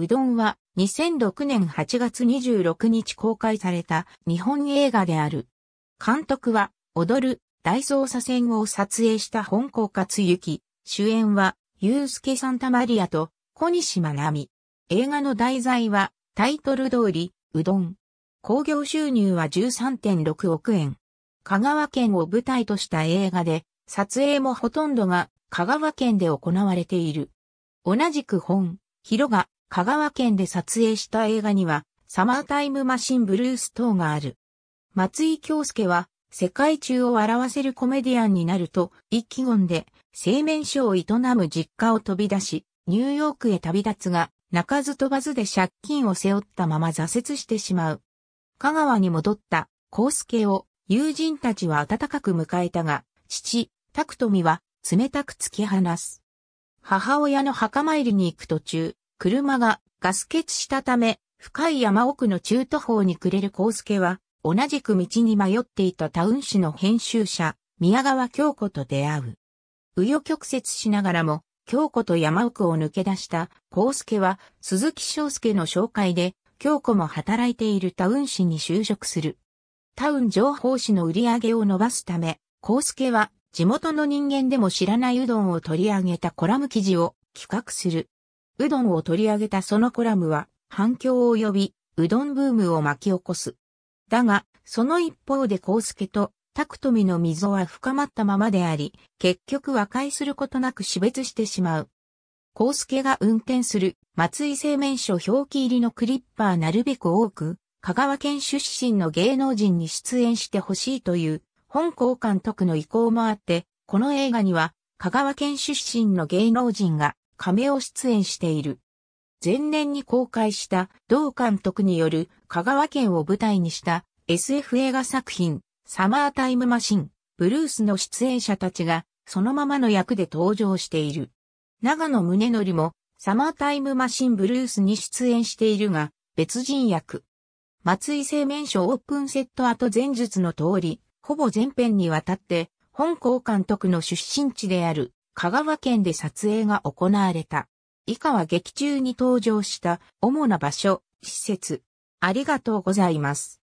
うどんは2006年8月26日公開された日本映画である。監督は踊る大捜査線を撮影した本校克幸。主演はユースケ・サンタマリアと小西真奈美。映画の題材はタイトル通り、うどん。興行収入は13.6億円。香川県を舞台とした映画で、撮影もほとんどが香川県で行われている。同じく本、広が香川県で撮影した映画には、サマータイムマシンブルース等がある。松井京介は、世界中を笑わせるコメディアンになると、一気言で、製麺所を営む実家を飛び出し、ニューヨークへ旅立つが、泣かず飛ばずで借金を背負ったまま挫折してしまう。香川に戻った、康介を、友人たちは温かく迎えたが、父、拓富は、冷たく突き放す。母親の墓参りに行く途中、車がガス欠したため、深い山奥の中途方に暮れる康介は、同じく道に迷っていたタウン誌の編集者、宮川京子と出会う。紆余曲折しながらも、京子と山奥を抜け出した康介は、鈴木章介の紹介で、京子も働いているタウン誌に就職する。タウン情報誌の売り上げを伸ばすため、康介は地元の人間でも知らないうどんを取り上げたコラム記事を企画する。うどんを取り上げたそのコラムは反響を呼び、うどんブームを巻き起こす。だが、その一方で康介と拓富の溝は深まったままであり、結局和解することなく死別してしまう。康介が運転する松井製麺所表記入りのクリッパーなるべく多く、香川県出身の芸能人に出演してほしいという本校監督の意向もあって、この映画には香川県出身の芸能人が亀を出演している。前年に公開した同監督による香川県を舞台にした SF 映画作品サマータイムマシンブルースの出演者たちがそのままの役で登場している。長野宗則もサマータイムマシンブルースに出演しているが別人役。松井製麺所オープンセット後前述の通り、ほぼ全編にわたって本校監督の出身地である香川県で撮影が行われた。以下は劇中に登場した主な場所、施設。ありがとうございます。